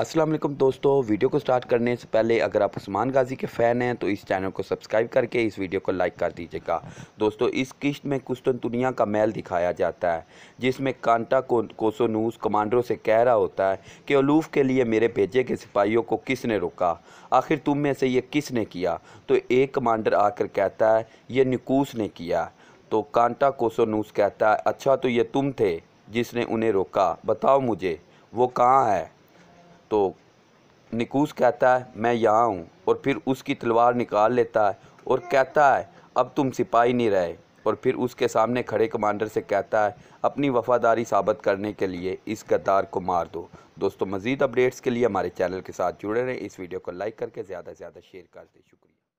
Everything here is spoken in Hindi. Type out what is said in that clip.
असलम दोस्तों वीडियो को स्टार्ट करने से पहले अगर आप उस्मान गाजी के फ़ैन हैं तो इस चैनल को सब्सक्राइब करके इस वीडियो को लाइक कर दीजिएगा दोस्तों इस किश्त में तो दुनिया का मैल दिखाया जाता है जिसमें कांटा को कोसोनूस कमांडरों से कह रहा होता है कि अलूफ के लिए मेरे भेजे गए सिपाहियों को किसने रोका आखिर तुम में से ये किसने किया तो एक कमांडर आकर कहता है ये निकूस ने किया तो कांटा कोसोनूस कहता है अच्छा तो ये तुम थे जिसने उन्हें रोका बताओ मुझे वो कहाँ है तो निकूस कहता है मैं यहाँ हूँ और फिर उसकी तलवार निकाल लेता है और कहता है अब तुम सिपाही नहीं रहे और फिर उसके सामने खड़े कमांडर से कहता है अपनी वफादारी साबित करने के लिए इस गद्दार को मार दो दोस्तों मज़ीद अपडेट्स के लिए हमारे चैनल के साथ जुड़े रहें इस वीडियो को लाइक करके ज़्यादा से ज़्यादा शेयर कर दें शुक्रिया